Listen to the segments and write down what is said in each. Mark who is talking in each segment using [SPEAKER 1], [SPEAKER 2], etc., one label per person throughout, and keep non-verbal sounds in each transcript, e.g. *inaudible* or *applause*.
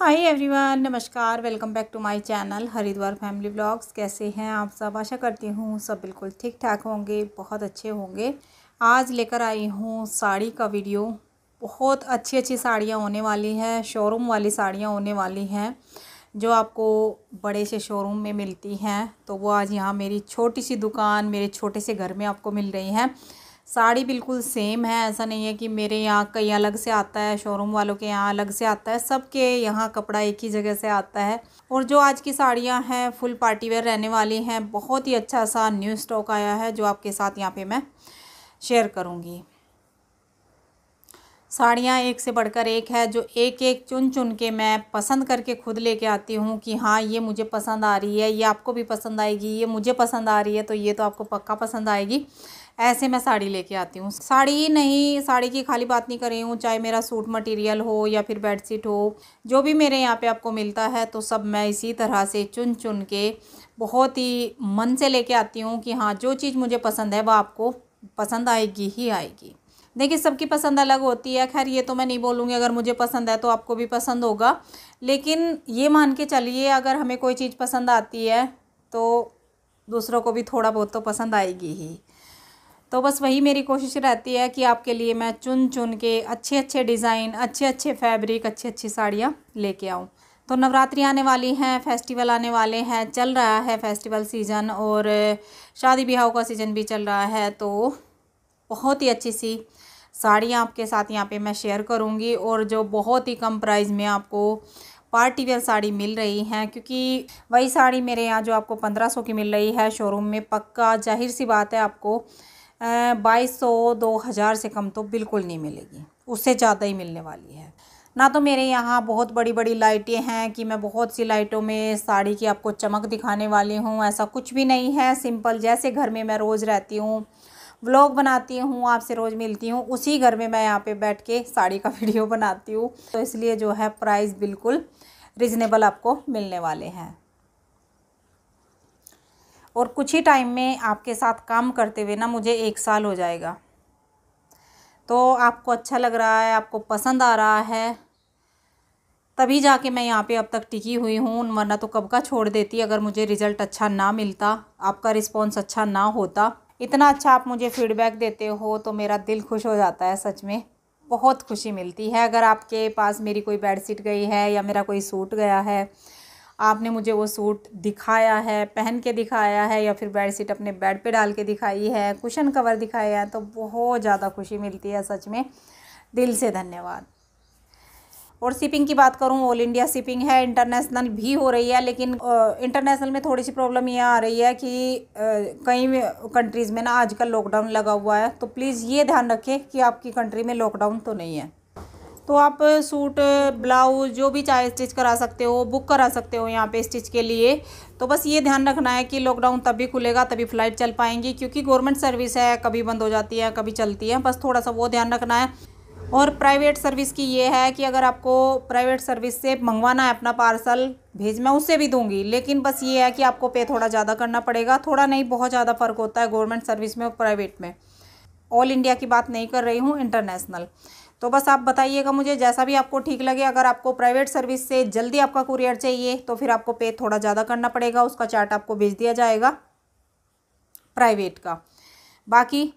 [SPEAKER 1] हाय everyone नमस्कार welcome back to my channel Haridwar family blogs कैसे हैं आप सब आशा करती हूँ सब बिल्कुल ठीक ठाक होंगे बहुत अच्छे होंगे आज लेकर आई हूँ साड़ी का वीडियो बहुत अच्छी अच्छी साड़ियाँ होने वाली हैं शोरूम वाली साड़ियाँ होने वाली हैं जो आपको बड़े से शोरूम में मिलती हैं तो वो आज यहाँ मेरी छोटी सी दुकान मेरे छोटे से घर में आपको मिल रही हैं साड़ी बिल्कुल सेम है ऐसा नहीं है कि मेरे यहाँ कहीं अलग से आता है शोरूम वालों के यहाँ अलग से आता है सबके यहाँ कपड़ा एक ही जगह से आता है और जो आज की साड़ियाँ हैं फुल पार्टी वेयर रहने वाली हैं बहुत ही अच्छा सा न्यू स्टॉक आया है जो आपके साथ यहाँ पे मैं शेयर करूँगी साड़ियाँ एक से बढ़कर एक है जो एक एक चुन चुन के मैं पसंद करके खुद लेके आती हूँ कि हाँ ये मुझे पसंद आ रही है ये आपको भी पसंद आएगी ये मुझे पसंद आ रही है तो ये तो आपको पक्का पसंद आएगी ऐसे मैं साड़ी लेके आती हूँ साड़ी ही नहीं साड़ी की खाली बात नहीं कर रही हूँ चाहे मेरा सूट मटेरियल हो या फिर बेडशीट हो जो भी मेरे यहाँ पे आपको मिलता है तो सब मैं इसी तरह से चुन चुन के बहुत ही मन से लेके आती हूँ कि हाँ जो चीज़ मुझे पसंद है वह आपको पसंद आएगी ही आएगी देखिए सबकी पसंद अलग होती है खैर ये तो मैं नहीं बोलूँगी अगर मुझे पसंद है तो आपको भी पसंद होगा लेकिन ये मान के चलिए अगर हमें कोई चीज़ पसंद आती है तो दूसरों को भी थोड़ा बहुत तो पसंद आएगी ही तो बस वही मेरी कोशिश रहती है कि आपके लिए मैं चुन चुन के अच्छे अच्छे डिज़ाइन अच्छे अच्छे फैब्रिक अच्छी अच्छी साड़ियाँ लेके आऊँ तो नवरात्रि आने वाली हैं फेस्टिवल आने वाले हैं चल रहा है फेस्टिवल सीज़न और शादी ब्याहों का सीज़न भी चल रहा है तो बहुत ही अच्छी सी साड़ियाँ आपके साथ यहाँ पे मैं शेयर करूँगी और जो बहुत ही कम प्राइस में आपको पार्टी वेयर साड़ी मिल रही हैं क्योंकि वही साड़ी मेरे यहाँ जो आपको पंद्रह सौ की मिल रही है शोरूम में पक्का जाहिर सी बात है आपको बाईस सौ दो हज़ार से कम तो बिल्कुल नहीं मिलेगी उससे ज़्यादा ही मिलने वाली है ना तो मेरे यहाँ बहुत बड़ी बड़ी लाइटें हैं कि मैं बहुत सी लाइटों में साड़ी की आपको चमक दिखाने वाली हूँ ऐसा कुछ भी नहीं है सिंपल जैसे घर में मैं रोज़ रहती हूँ व्लॉग बनाती हूँ आपसे रोज़ मिलती हूँ उसी घर में मैं यहाँ पे बैठ के साड़ी का *laughs* वीडियो बनाती हूँ तो इसलिए जो है प्राइस बिल्कुल रिजनेबल आपको मिलने वाले हैं और कुछ ही टाइम में आपके साथ काम करते हुए ना मुझे एक साल हो जाएगा तो आपको अच्छा लग रहा है आपको पसंद आ रहा है तभी जाके मैं यहाँ पे अब तक टिकी हुई हूँ वरना तो कब का छोड़ देती अगर मुझे रिज़ल्ट अच्छा ना मिलता आपका रिस्पॉन्स अच्छा ना होता इतना अच्छा आप मुझे फीडबैक देते हो तो मेरा दिल खुश हो जाता है सच में बहुत खुशी मिलती है अगर आपके पास मेरी कोई बेडशीट गई है या मेरा कोई सूट गया है आपने मुझे वो सूट दिखाया है पहन के दिखाया है या फिर बेड शीट अपने बेड पे डाल के दिखाई है कुशन कवर दिखाया है तो बहुत ज़्यादा खुशी मिलती है सच में दिल से धन्यवाद और शिपिंग की बात करूँ ऑल इंडिया शिपिंग है इंटरनेशनल भी हो रही है लेकिन इंटरनेशनल में थोड़ी सी प्रॉब्लम ये आ रही है कि कई कंट्रीज़ में ना आजकल लॉकडाउन लगा हुआ है तो प्लीज़ ये ध्यान रखें कि आपकी कंट्री में लॉकडाउन तो नहीं है तो आप सूट ब्लाउज जो भी चाहे स्टिच करा सकते हो बुक करा सकते हो यहाँ पे स्टिच के लिए तो बस ये ध्यान रखना है कि लॉकडाउन तभी खुलेगा तभी फ़्लाइट चल पाएंगी क्योंकि गवर्नमेंट सर्विस है कभी बंद हो जाती है कभी चलती है बस थोड़ा सा वो ध्यान रखना है और प्राइवेट सर्विस की ये है कि अगर आपको प्राइवेट सर्विस से मंगवाना है अपना पार्सल भेज मैं उससे भी दूंगी लेकिन बस ये है कि आपको पे थोड़ा ज़्यादा करना पड़ेगा थोड़ा नहीं बहुत ज़्यादा फ़र्क होता है गवर्नमेंट सर्विस में और प्राइवेट में ऑल इंडिया की बात नहीं कर रही हूँ इंटरनेशनल तो बस आप बताइएगा मुझे जैसा भी आपको ठीक लगे अगर आपको प्राइवेट सर्विस से जल्दी आपका कुरियर चाहिए तो फिर आपको पे थोड़ा ज़्यादा करना पड़ेगा उसका चार्ट आपको भेज दिया जाएगा प्राइवेट का बाकी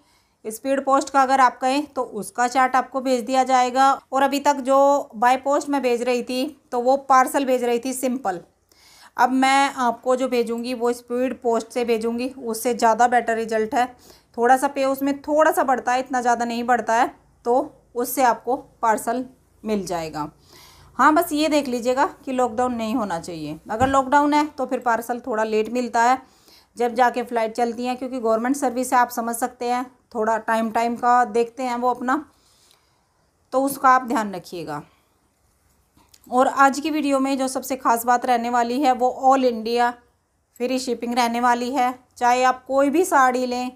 [SPEAKER 1] स्पीड पोस्ट का अगर आप कहें तो उसका चार्ट आपको भेज दिया जाएगा और अभी तक जो बाय पोस्ट मैं भेज रही थी तो वो पार्सल भेज रही थी सिंपल अब मैं आपको जो भेजूंगी वो स्पीड पोस्ट से भेजूंगी उससे ज़्यादा बेटर रिजल्ट है थोड़ा सा पे उसमें थोड़ा सा बढ़ता है इतना ज़्यादा नहीं बढ़ता है तो उससे आपको पार्सल मिल जाएगा हाँ बस ये देख लीजिएगा कि लॉकडाउन नहीं होना चाहिए अगर लॉकडाउन है तो फिर पार्सल थोड़ा लेट मिलता है जब जाके फ़्लाइट चलती हैं क्योंकि गवर्नमेंट सर्विस है आप समझ सकते हैं थोड़ा टाइम टाइम का देखते हैं वो अपना तो उसका आप ध्यान रखिएगा और आज की वीडियो में जो सबसे ख़ास बात रहने वाली है वो ऑल इंडिया फ्री शिपिंग रहने वाली है चाहे आप कोई भी साड़ी लें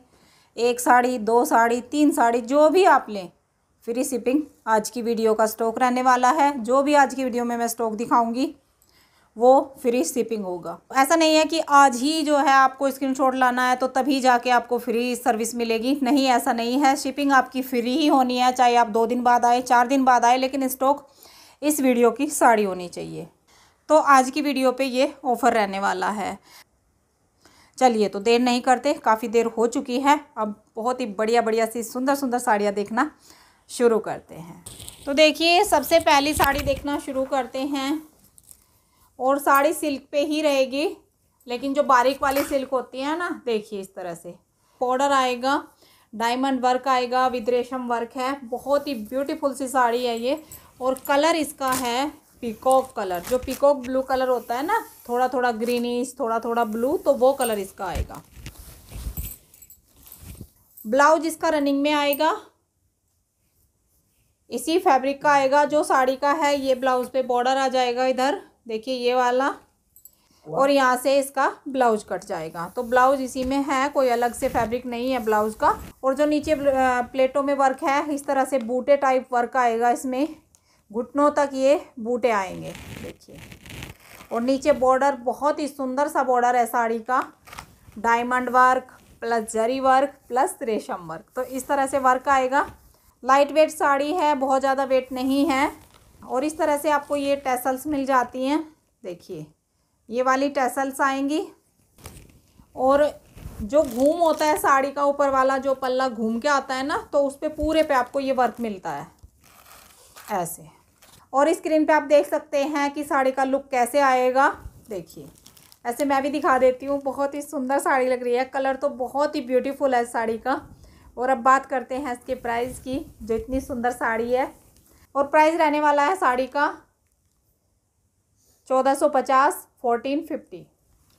[SPEAKER 1] एक साड़ी दो साड़ी तीन साड़ी जो भी आप लें फ्री शिपिंग आज की वीडियो का स्टॉक रहने वाला है जो भी आज की वीडियो में मैं स्टॉक दिखाऊंगी वो फ्री शिपिंग होगा ऐसा नहीं है कि आज ही जो है आपको स्क्रीनशॉट लाना है तो तभी जाके आपको फ्री सर्विस मिलेगी नहीं ऐसा नहीं है शिपिंग आपकी फ्री ही होनी है चाहे आप दो दिन बाद आए चार दिन बाद आए लेकिन स्टॉक इस वीडियो की साड़ी होनी चाहिए तो आज की वीडियो पर ये ऑफ़र रहने वाला है चलिए तो देर नहीं करते काफ़ी देर हो चुकी है अब बहुत ही बढ़िया बढ़िया सी सुंदर सुंदर साड़ियाँ देखना शुरू करते हैं तो देखिए सबसे पहली साड़ी देखना शुरू करते हैं और साड़ी सिल्क पे ही रहेगी लेकिन जो बारीक वाली सिल्क होती है ना देखिए इस तरह से पाउडर आएगा डायमंड वर्क आएगा विद रेशम वर्क है बहुत ही ब्यूटीफुल सी साड़ी है ये और कलर इसका है पिकॉक कलर जो पिकॉक ब्लू कलर होता है ना थोड़ा थोड़ा ग्रीनिश थोड़ा थोड़ा ब्लू तो वो कलर इसका आएगा ब्लाउज इसका रनिंग में आएगा इसी फैब्रिक का आएगा जो साड़ी का है ये ब्लाउज पे बॉर्डर आ जाएगा इधर देखिए ये वाला और यहाँ से इसका ब्लाउज कट जाएगा तो ब्लाउज इसी में है कोई अलग से फैब्रिक नहीं है ब्लाउज का और जो नीचे प्लेटों में वर्क है इस तरह से बूटे टाइप वर्क आएगा इसमें घुटनों तक ये बूटे आएंगे देखिए और नीचे बॉर्डर बहुत ही सुंदर सा बॉर्डर है साड़ी का डायमंड वर्क प्लस जरी वर्क प्लस रेशम वर्क तो इस तरह से वर्क आएगा लाइट वेट साड़ी है बहुत ज़्यादा वेट नहीं है और इस तरह से आपको ये टेसल्स मिल जाती हैं देखिए ये वाली टेसल्स आएंगी और जो घूम होता है साड़ी का ऊपर वाला जो पल्ला घूम के आता है ना तो उस पर पूरे पे आपको ये वर्क मिलता है ऐसे और स्क्रीन पे आप देख सकते हैं कि साड़ी का लुक कैसे आएगा देखिए ऐसे मैं भी दिखा देती हूँ बहुत ही सुंदर साड़ी लग रही है कलर तो बहुत ही ब्यूटीफुल है साड़ी का और अब बात करते हैं इसके प्राइस की जो इतनी सुंदर साड़ी है और प्राइस रहने वाला है साड़ी का चौदह सौ पचास फोर्टीन फिफ्टी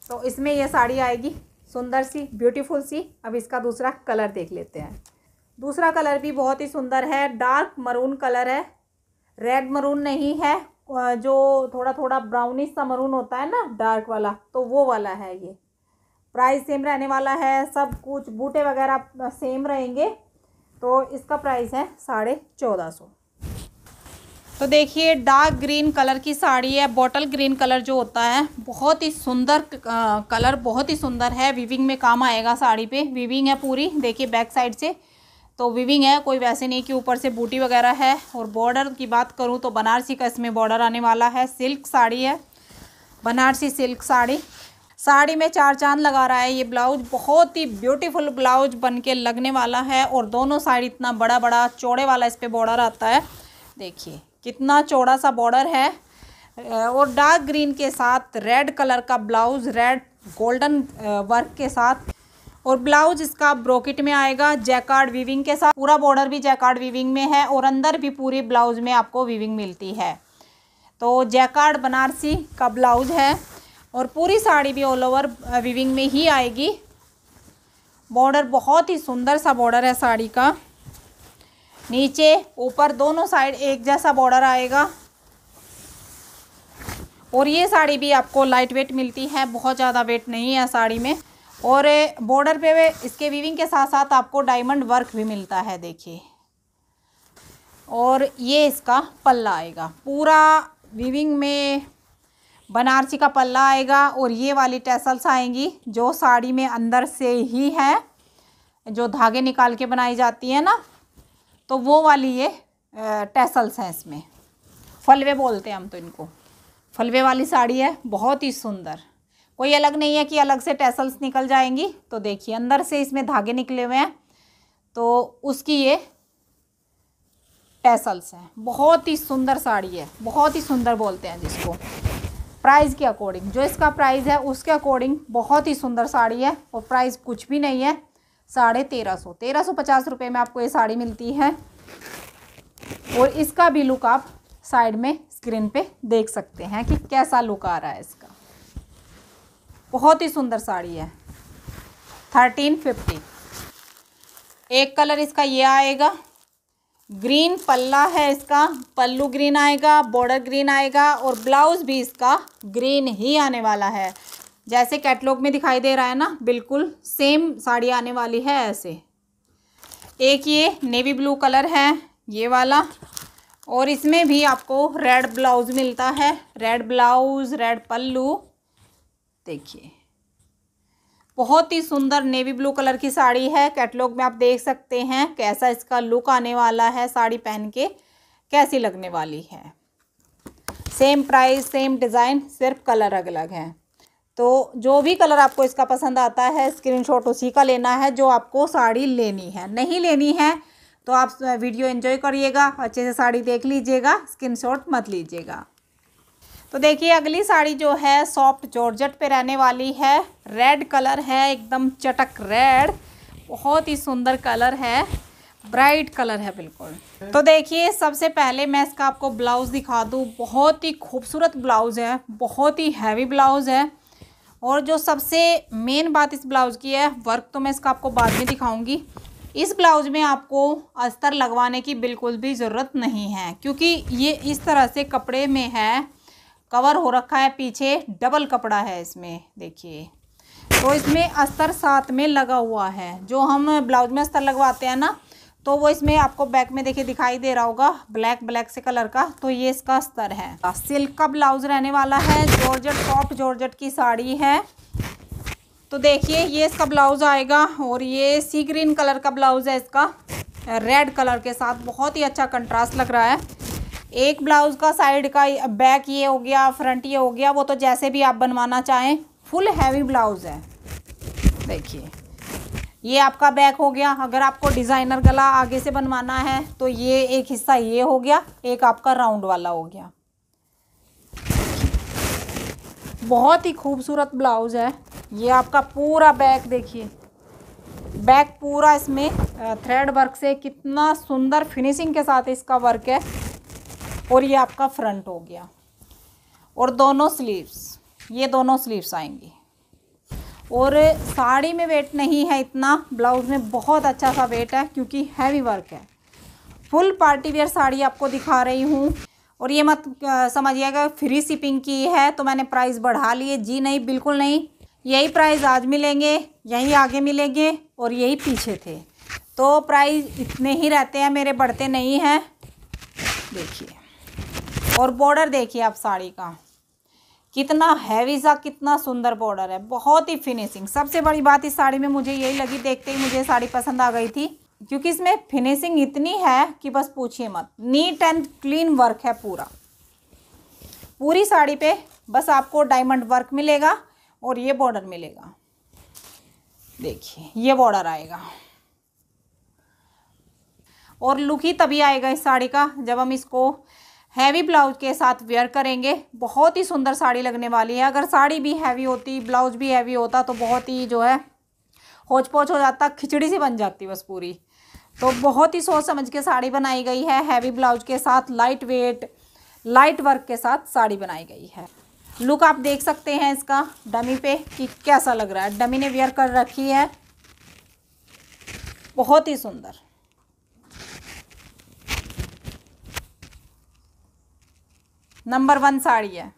[SPEAKER 1] तो इसमें यह साड़ी आएगी सुंदर सी ब्यूटीफुल सी अब इसका दूसरा कलर देख लेते हैं दूसरा कलर भी बहुत ही सुंदर है डार्क मरून कलर है रेड मरून नहीं है जो थोड़ा थोड़ा ब्राउनिश सा मरून होता है ना डार्क वाला तो वो वाला है ये प्राइस सेम रहने वाला है सब कुछ बूटे वगैरह सेम रहेंगे तो इसका प्राइस है साढ़े चौदह सौ तो देखिए डार्क ग्रीन कलर की साड़ी है बॉटल ग्रीन कलर जो होता है बहुत ही सुंदर कलर बहुत ही सुंदर है विविंग में काम आएगा साड़ी पे विविंग है पूरी देखिए बैक साइड से तो विविंग है कोई वैसे नहीं कि ऊपर से बूटी वगैरह है और बॉर्डर की बात करूँ तो बनारसी का इसमें बॉर्डर आने वाला है सिल्क साड़ी है बनारसी सिल्क साड़ी साड़ी में चार चांद लगा रहा है ये ब्लाउज बहुत ही ब्यूटीफुल ब्लाउज बन के लगने वाला है और दोनों साइड इतना बड़ा बड़ा चौड़े वाला इस पर बॉर्डर आता है देखिए कितना चौड़ा सा बॉर्डर है और डार्क ग्रीन के साथ रेड कलर का ब्लाउज रेड गोल्डन वर्क के साथ और ब्लाउज इसका ब्रोकेट में आएगा जैकार्ड वीविंग के साथ पूरा बॉर्डर भी जैकार्ड वीविंग में है और अंदर भी पूरी ब्लाउज में आपको वीविंग मिलती है तो जैकार्ड बनारसी का ब्लाउज है और पूरी साड़ी भी ऑल ओवर विविंग में ही आएगी बॉर्डर बहुत ही सुंदर सा बॉर्डर है साड़ी का नीचे ऊपर दोनों साइड एक जैसा बॉर्डर आएगा और ये साड़ी भी आपको लाइट वेट मिलती है बहुत ज़्यादा वेट नहीं है साड़ी में और बॉर्डर पे इसके वीविंग के साथ साथ आपको डायमंड वर्क भी मिलता है देखिए और ये इसका पल्ला आएगा पूरा वीविंग में बनारसी का पल्ला आएगा और ये वाली टेसल्स आएंगी जो साड़ी में अंदर से ही है जो धागे निकाल के बनाई जाती है ना तो वो वाली ये टेसल्स हैं इसमें फलवे बोलते हैं हम तो इनको फलवे वाली साड़ी है बहुत ही सुंदर कोई अलग नहीं है कि अलग से टेसल्स निकल जाएंगी तो देखिए अंदर से इसमें धागे निकले हुए हैं तो उसकी ये टेसल्स हैं बहुत ही सुंदर साड़ी है बहुत ही सुंदर बोलते हैं जिसको प्राइस के अकॉर्डिंग जो इसका प्राइस है उसके अकॉर्डिंग बहुत ही सुंदर साड़ी है और प्राइस कुछ भी नहीं है साढ़े तेरह सौ तेरह सौ पचास रुपये में आपको ये साड़ी मिलती है और इसका भी लुक आप साइड में स्क्रीन पे देख सकते हैं कि कैसा लुक आ रहा है इसका बहुत ही सुंदर साड़ी है थर्टीन फिफ्टी एक कलर इसका ये आएगा ग्रीन पल्ला है इसका पल्लू ग्रीन आएगा बॉर्डर ग्रीन आएगा और ब्लाउज भी इसका ग्रीन ही आने वाला है जैसे कैटलॉग में दिखाई दे रहा है ना बिल्कुल सेम साड़ी आने वाली है ऐसे एक ये नेवी ब्लू कलर है ये वाला और इसमें भी आपको रेड ब्लाउज मिलता है रेड ब्लाउज रेड पल्लू देखिए बहुत ही सुंदर नेवी ब्लू कलर की साड़ी है कैटलॉग में आप देख सकते हैं कैसा इसका लुक आने वाला है साड़ी पहन के कैसी लगने वाली है सेम प्राइस सेम डिज़ाइन सिर्फ कलर अलग अलग है तो जो भी कलर आपको इसका पसंद आता है स्क्रीनशॉट उसी का लेना है जो आपको साड़ी लेनी है नहीं लेनी है तो आप वीडियो एंजॉय करिएगा अच्छे से साड़ी देख लीजिएगा स्क्रीनशॉट मत लीजिएगा तो देखिए अगली साड़ी जो है सॉफ्ट जॉर्जेट पे रहने वाली है रेड कलर है एकदम चटक रेड बहुत ही सुंदर कलर है ब्राइट कलर है बिल्कुल तो देखिए सबसे पहले मैं इसका आपको ब्लाउज़ दिखा दूँ बहुत ही खूबसूरत ब्लाउज़ है बहुत ही हैवी ब्लाउज़ है और जो सबसे मेन बात इस ब्लाउज़ की है वर्क तो मैं इसका आपको बाद में दिखाऊंगी इस ब्लाउज में आपको अस्तर लगवाने की बिल्कुल भी ज़रूरत नहीं है क्योंकि ये इस तरह से कपड़े में है कवर हो रखा है पीछे डबल कपड़ा है इसमें देखिए तो इसमें अस्तर साथ में लगा हुआ है जो हम ब्लाउज में अस्तर लगवाते हैं ना तो वो इसमें आपको बैक में देखिए दिखाई दे रहा होगा ब्लैक ब्लैक से कलर का तो ये इसका स्तर है सिल्क का ब्लाउज रहने वाला है जॉर्जेट टॉप जॉर्जट की साड़ी है तो देखिए ये इसका ब्लाउज आएगा और ये सी ग्रीन कलर का ब्लाउज है इसका रेड कलर के साथ बहुत ही अच्छा कंट्रास्ट लग रहा है एक ब्लाउज़ का साइड का बैक ये हो गया फ्रंट ये हो गया वो तो जैसे भी आप बनवाना चाहें फुल हैवी ब्लाउज़ है देखिए ये आपका बैक हो गया अगर आपको डिज़ाइनर गला आगे से बनवाना है तो ये एक हिस्सा ये हो गया एक आपका राउंड वाला हो गया बहुत ही खूबसूरत ब्लाउज़ है ये आपका पूरा बैक देखिए बैक पूरा इसमें थ्रेड वर्क से कितना सुंदर फिनिशिंग के साथ इसका वर्क है और ये आपका फ्रंट हो गया और दोनों स्लीव्स ये दोनों स्लीव्स आएंगी और साड़ी में वेट नहीं है इतना ब्लाउज़ में बहुत अच्छा सा वेट है क्योंकि हैवी वर्क है फुल पार्टी वेयर साड़ी आपको दिखा रही हूँ और ये मत समझिएगा फ्री शिपिंग की है तो मैंने प्राइस बढ़ा लिए जी नहीं बिल्कुल नहीं यही प्राइस आज मिलेंगे यही आगे मिलेंगे और यही पीछे थे तो प्राइस इतने ही रहते हैं मेरे बढ़ते नहीं हैं देखिए और बॉर्डर देखिए आप साड़ी का कितना हैवी सा कितना सुंदर बॉर्डर है बहुत ही फिनिशिंग सबसे बड़ी बात इस साड़ी में मुझे यही लगी देखते ही मुझे साड़ी पसंद आ गई थी क्योंकि इसमें फिनिशिंग इतनी है कि बस पूछिए मत नीट एंड क्लीन वर्क है पूरा पूरी साड़ी पे बस आपको डायमंड वर्क मिलेगा और ये बॉर्डर मिलेगा देखिए ये बॉर्डर आएगा और लुक ही तभी आएगा इस साड़ी का जब हम इसको हैवी ब्लाउज के साथ वेयर करेंगे बहुत ही सुंदर साड़ी लगने वाली है अगर साड़ी भी हैवी होती ब्लाउज भी हैवी होता तो बहुत ही जो है होच पोच हो जाता खिचड़ी सी बन जाती बस पूरी तो बहुत ही सोच समझ के साड़ी बनाई गई है हैवी ब्लाउज के साथ लाइट वेट लाइट वर्क के साथ साड़ी बनाई गई है लुक आप देख सकते हैं इसका डमी पे कि कैसा लग रहा है डमी ने वेयर कर रखी है बहुत ही सुंदर नंबर वन साड़ी है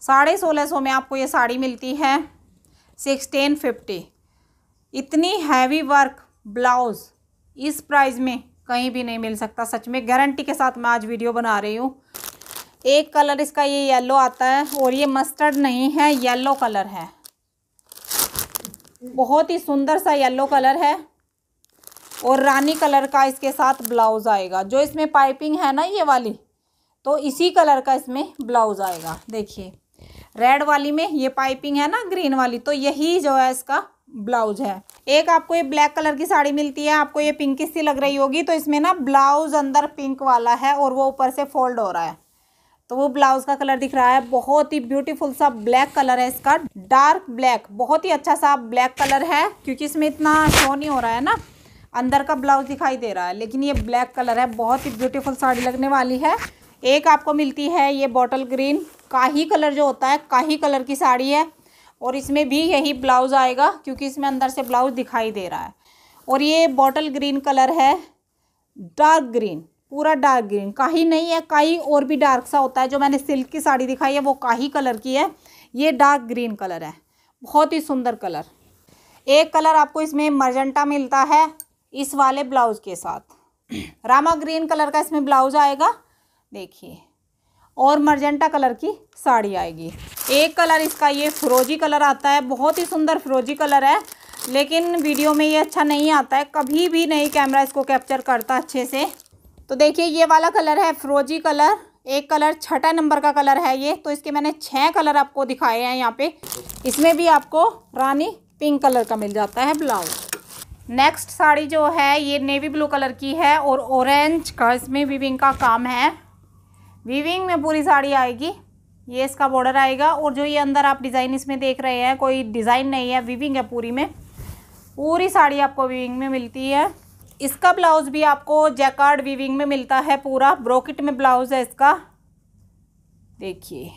[SPEAKER 1] साढ़े सोलह सौ में आपको ये साड़ी मिलती है सिक्सटीन फिफ्टी इतनी हैवी वर्क ब्लाउज़ इस प्राइस में कहीं भी नहीं मिल सकता सच में गारंटी के साथ मैं आज वीडियो बना रही हूँ एक कलर इसका ये येलो आता है और ये मस्टर्ड नहीं है येलो कलर है बहुत ही सुंदर सा येलो कलर है और रानी कलर का इसके साथ ब्लाउज़ आएगा जो इसमें पाइपिंग है ना ये वाली तो इसी कलर का इसमें ब्लाउज आएगा देखिए रेड वाली में ये पाइपिंग है ना ग्रीन वाली तो यही जो है इसका ब्लाउज है एक आपको ये ब्लैक कलर की साड़ी मिलती है आपको ये पिंक सी लग रही होगी तो इसमें ना ब्लाउज अंदर पिंक वाला है और वो ऊपर से फोल्ड हो रहा है तो वो ब्लाउज का कलर दिख रहा है बहुत ही ब्यूटीफुल सा ब्लैक कलर है इसका डार्क ब्लैक बहुत ही अच्छा सा ब्लैक कलर है क्योंकि इसमें इतना शो नहीं हो रहा है ना अंदर का ब्लाउज दिखाई दे रहा है लेकिन ये ब्लैक कलर है बहुत ही ब्यूटीफुल साड़ी लगने वाली है एक आपको मिलती है ये बॉटल ग्रीन काही कलर जो होता है काही कलर की साड़ी है और इसमें भी यही ब्लाउज़ आएगा क्योंकि इसमें अंदर से ब्लाउज़ दिखाई दे रहा है और ये बॉटल ग्रीन कलर है डार्क ग्रीन पूरा डार्क ग्रीन काही नहीं है काही और भी डार्क सा होता है जो मैंने सिल्क की साड़ी दिखाई है वो काही कलर की है ये डार्क ग्रीन कलर है बहुत ही सुंदर कलर एक कलर आपको इसमें मर्जेंटा मिलता है इस वाले ब्लाउज़ के साथ *clears throat* रामा ग्रीन कलर का इसमें ब्लाउज़ आएगा देखिए और मर्जेंटा कलर की साड़ी आएगी एक कलर इसका ये फिरोजी कलर आता है बहुत ही सुंदर फिरोजी कलर है लेकिन वीडियो में ये अच्छा नहीं आता है कभी भी नहीं कैमरा इसको कैप्चर करता अच्छे से तो देखिए ये वाला कलर है फिरोजी कलर एक कलर छठा नंबर का कलर है ये तो इसके मैंने छः कलर आपको दिखाए हैं यहाँ पे इसमें भी आपको रानी पिंक कलर का मिल जाता है ब्लाउज नेक्स्ट साड़ी जो है ये नेवी ब्लू कलर की है और ऑरेंज का इसमें भी पिंक का काम है वीविंग में पूरी साड़ी आएगी ये इसका बॉर्डर आएगा और जो ये अंदर आप डिज़ाइन इसमें देख रहे हैं कोई डिज़ाइन नहीं है वीविंग है पूरी में पूरी साड़ी आपको वीविंग में मिलती है इसका ब्लाउज भी आपको जैकार्ड वीविंग में मिलता है पूरा ब्रोकेट में ब्लाउज है इसका देखिए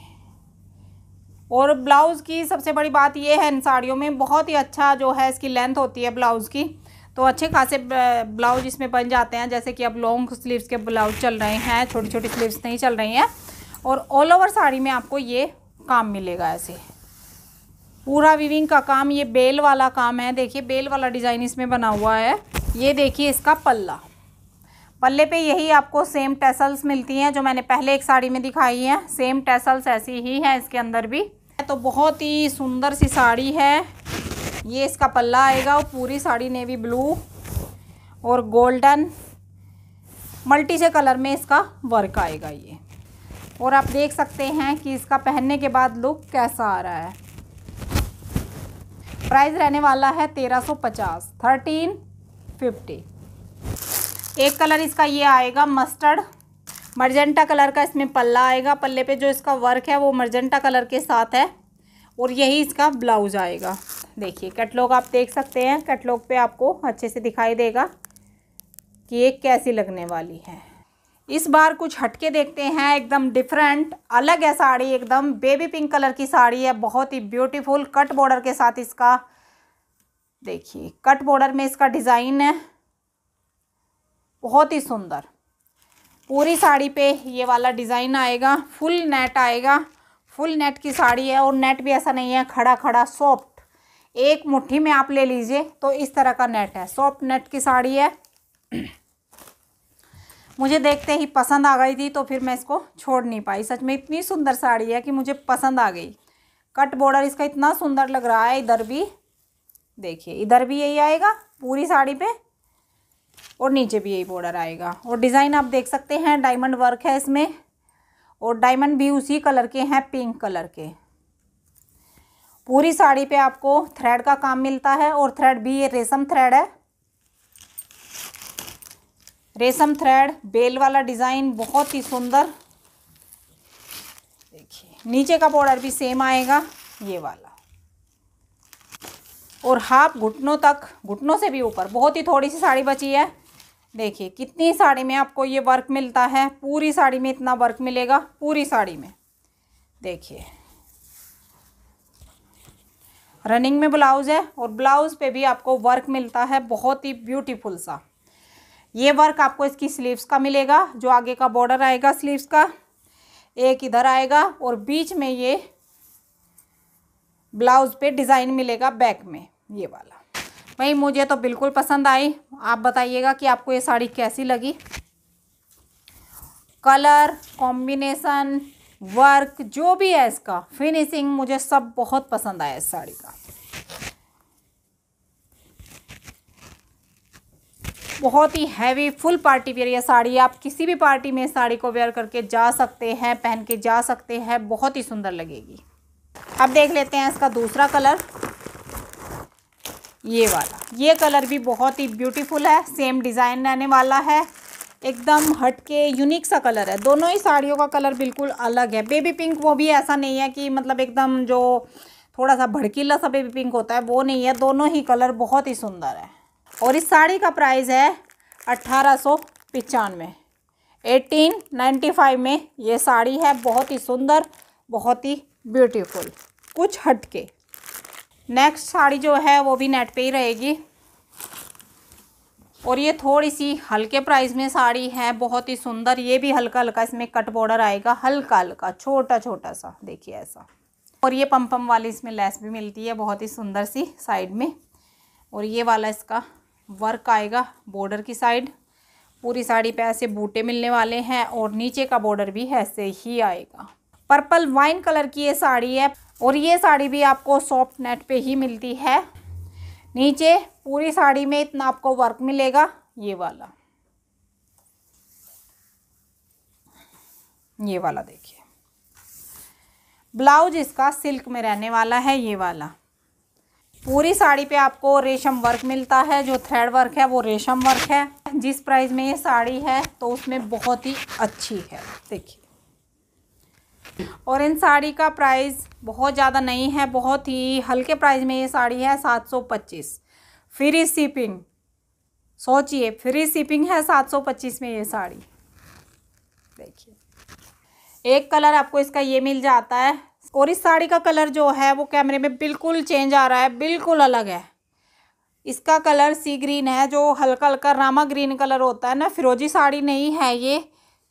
[SPEAKER 1] और ब्लाउज़ की सबसे बड़ी बात ये है इन साड़ियों में बहुत ही अच्छा जो है इसकी लेंथ होती है ब्लाउज़ की तो अच्छे खासे ब्लाउज इसमें बन जाते हैं जैसे कि अब लॉन्ग स्लीव्स के ब्लाउज चल रहे हैं छोटी छोटी स्लीव्स नहीं चल रही हैं और ऑल ओवर साड़ी में आपको ये काम मिलेगा ऐसे पूरा विविंग का काम ये बेल वाला काम है देखिए बेल वाला डिज़ाइन इसमें बना हुआ है ये देखिए इसका पल्ला पल्ले पे यही आपको सेम टेसल्स मिलती हैं जो मैंने पहले एक साड़ी में दिखाई हैं सेम टेसल्स ऐसी ही हैं इसके अंदर भी तो बहुत ही सुंदर सी साड़ी है ये इसका पल्ला आएगा और पूरी साड़ी नेवी ब्लू और गोल्डन मल्टी से कलर में इसका वर्क आएगा ये और आप देख सकते हैं कि इसका पहनने के बाद लुक कैसा आ रहा है प्राइस रहने वाला है तेरह सौ पचास थर्टीन फिफ्टी एक कलर इसका ये आएगा मस्टर्ड मर्जेंटा कलर का इसमें पल्ला आएगा पल्ले पे जो इसका वर्क है वो मर्जेंटा कलर के साथ है और यही इसका ब्लाउज आएगा देखिए कटलॉग आप देख सकते हैं कटलॉग पे आपको अच्छे से दिखाई देगा कि ये कैसी लगने वाली है इस बार कुछ हटके देखते हैं एकदम डिफरेंट अलग है साड़ी एकदम बेबी पिंक कलर की साड़ी है बहुत ही ब्यूटीफुल कट बॉर्डर के साथ इसका देखिए कट बॉर्डर में इसका डिज़ाइन है बहुत ही सुंदर पूरी साड़ी पे ये वाला डिज़ाइन आएगा फुल नेट आएगा फुल नेट की साड़ी है और नेट भी ऐसा नहीं है खड़ा खड़ा सॉफ्ट एक मुट्ठी में आप ले लीजिए तो इस तरह का नेट है सॉफ्ट नेट की साड़ी है मुझे देखते ही पसंद आ गई थी तो फिर मैं इसको छोड़ नहीं पाई सच में इतनी सुंदर साड़ी है कि मुझे पसंद आ गई कट बॉर्डर इसका इतना सुंदर लग रहा है इधर भी देखिए इधर भी यही आएगा पूरी साड़ी पे और नीचे भी यही बॉर्डर आएगा और डिज़ाइन आप देख सकते हैं डायमंड वर्क है इसमें और डायमंड भी उसी कलर के हैं पिंक कलर के पूरी साड़ी पे आपको थ्रेड का काम मिलता है और थ्रेड भी ये रेशम थ्रेड है रेशम थ्रेड बेल वाला डिज़ाइन बहुत ही सुंदर देखिए नीचे का बॉर्डर भी सेम आएगा ये वाला और हाफ घुटनों तक घुटनों से भी ऊपर बहुत ही थोड़ी सी साड़ी बची है देखिए कितनी साड़ी में आपको ये वर्क मिलता है पूरी साड़ी में इतना वर्क मिलेगा पूरी साड़ी में देखिए रनिंग में ब्लाउज है और ब्लाउज पे भी आपको वर्क मिलता है बहुत ही ब्यूटीफुल सा ये वर्क आपको इसकी स्लीव्स का मिलेगा जो आगे का बॉर्डर आएगा स्लीव्स का एक इधर आएगा और बीच में ये ब्लाउज पे डिज़ाइन मिलेगा बैक में ये वाला भाई मुझे तो बिल्कुल पसंद आई आप बताइएगा कि आपको ये साड़ी कैसी लगी कलर कॉम्बिनेसन वर्क जो भी है इसका फिनिशिंग मुझे सब बहुत पसंद आया इस साड़ी का बहुत ही हैवी फुल पार्टी वेयर यह साड़ी आप किसी भी पार्टी में साड़ी को वेयर करके जा सकते हैं पहन के जा सकते हैं बहुत ही सुंदर लगेगी अब देख लेते हैं इसका दूसरा कलर ये वाला ये कलर भी बहुत ही ब्यूटीफुल है सेम डिज़ाइन रहने वाला है एकदम हट के यूनिक सा कलर है दोनों ही साड़ियों का कलर बिल्कुल अलग है बेबी पिंक वो भी ऐसा नहीं है कि मतलब एकदम जो थोड़ा सा भड़कीला सा बेबी पिंक होता है वो नहीं है दोनों ही कलर बहुत ही सुंदर है और इस साड़ी का प्राइस है अट्ठारह सौ पचानवे एटीन नाइन्टी फाइव में ये साड़ी है बहुत ही सुंदर बहुत ही ब्यूटीफुल कुछ हटके नेक्स्ट साड़ी जो है वो भी नेट पे ही रहेगी और ये थोड़ी सी हल्के प्राइस में साड़ी है बहुत ही सुंदर ये भी हल्का हल्का इसमें कट बॉर्डर आएगा हल्का हल्का छोटा छोटा सा देखिए ऐसा और ये पम पम वाली इसमें लेस भी मिलती है बहुत ही सुंदर सी साइड में और ये वाला इसका वर्क आएगा बॉर्डर की साइड पूरी साड़ी पे ऐसे बूटे मिलने वाले हैं और नीचे का बॉर्डर भी ऐसे ही आएगा पर्पल वाइन कलर की ये साड़ी है और ये साड़ी भी आपको सॉफ्ट नेट पे ही मिलती है नीचे पूरी साड़ी में इतना आपको वर्क मिलेगा ये वाला ये वाला देखिए ब्लाउज इसका सिल्क में रहने वाला है ये वाला पूरी साड़ी पे आपको रेशम वर्क मिलता है जो थ्रेड वर्क है वो रेशम वर्क है जिस प्राइस में ये साड़ी है तो उसमें बहुत ही अच्छी है देखिए और इन साड़ी का प्राइस बहुत ज़्यादा नहीं है बहुत ही हल्के प्राइस में ये साड़ी है सात सौ पच्चीस फ्री सीपिंग सोचिए फ्री सीपिंग है सात सौ पच्चीस में ये साड़ी देखिए एक कलर आपको इसका ये मिल जाता है और इस साड़ी का कलर जो है वो कैमरे में बिल्कुल चेंज आ रहा है बिल्कुल अलग है इसका कलर सी ग्रीन है जो हल्का हल्का रामा ग्रीन कलर होता है ना फिरोजी साड़ी नहीं है ये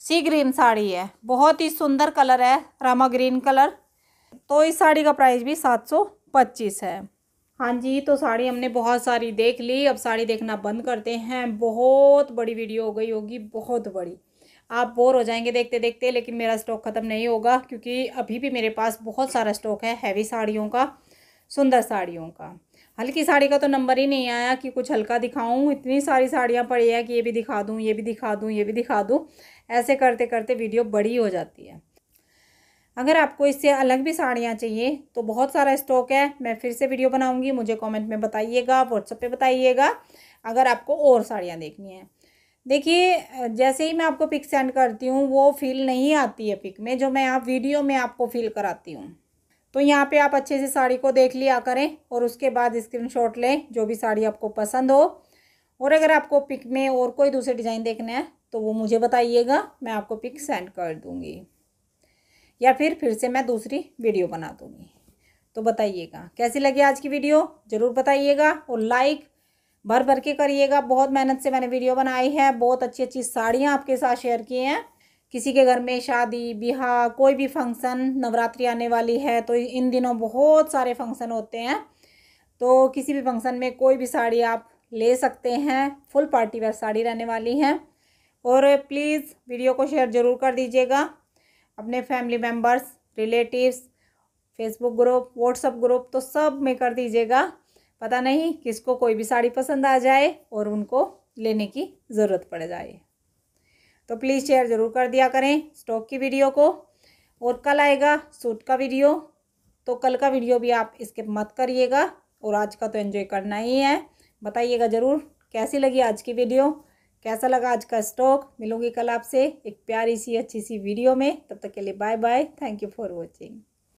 [SPEAKER 1] सी ग्रीन साड़ी है बहुत ही सुंदर कलर है रामा ग्रीन कलर तो इस साड़ी का प्राइस भी सात सौ पच्चीस है हाँ जी तो साड़ी हमने बहुत सारी देख ली अब साड़ी देखना बंद करते हैं बहुत बड़ी वीडियो हो गई होगी बहुत बड़ी आप बोर हो जाएंगे देखते देखते लेकिन मेरा स्टॉक ख़त्म नहीं होगा क्योंकि अभी भी मेरे पास बहुत सारा स्टॉक है हैवी साड़ियों का सुंदर साड़ियों का हल्की साड़ी का तो नंबर ही नहीं आया कि कुछ हल्का दिखाऊं इतनी सारी साड़ियाँ पड़ी है कि ये भी दिखा दूँ ये भी दिखा दूँ ये भी दिखा दूँ ऐसे करते करते वीडियो बड़ी हो जाती है अगर आपको इससे अलग भी साड़ियाँ चाहिए तो बहुत सारा स्टॉक है मैं फिर से वीडियो बनाऊँगी मुझे कॉमेंट में बताइएगा व्हाट्सएप पर बताइएगा अगर आपको और साड़ियाँ देखनी है देखिए जैसे ही मैं आपको पिक सेंड करती हूँ वो फील नहीं आती है पिक में जो मैं आप वीडियो में आपको फील कराती हूँ तो यहाँ पे आप अच्छे से साड़ी को देख लिया करें और उसके बाद स्क्रीनशॉट लें जो भी साड़ी आपको पसंद हो और अगर आपको पिक में और कोई दूसरे डिज़ाइन देखना है तो वो मुझे बताइएगा मैं आपको पिक सेंड कर दूँगी या फिर फिर से मैं दूसरी वीडियो बना दूँगी तो बताइएगा कैसी लगी आज की वीडियो ज़रूर बताइएगा और लाइक भर भर के करिएगा बहुत मेहनत से मैंने वीडियो बनाई है बहुत अच्छी अच्छी साड़ियाँ आपके साथ शेयर किए हैं किसी के घर में शादी ब्याह कोई भी फंक्शन नवरात्रि आने वाली है तो इन दिनों बहुत सारे फंक्शन होते हैं तो किसी भी फंक्शन में कोई भी साड़ी आप ले सकते हैं फुल पार्टी वेयर साड़ी रहने वाली है और प्लीज़ वीडियो को शेयर ज़रूर कर दीजिएगा अपने family members relatives Facebook group WhatsApp group तो सब में कर दीजिएगा पता नहीं किसको कोई भी साड़ी पसंद आ जाए और उनको लेने की ज़रूरत पड़ जाए तो प्लीज़ शेयर ज़रूर कर दिया करें स्टॉक की वीडियो को और कल आएगा सूट का वीडियो तो कल का वीडियो भी आप इसके मत करिएगा और आज का तो एंजॉय करना ही है बताइएगा ज़रूर कैसी लगी आज की वीडियो कैसा लगा आज का स्टॉक मिलूंगी कल आपसे एक प्यारी सी अच्छी सी वीडियो में तब तक के लिए bye bye thank you for watching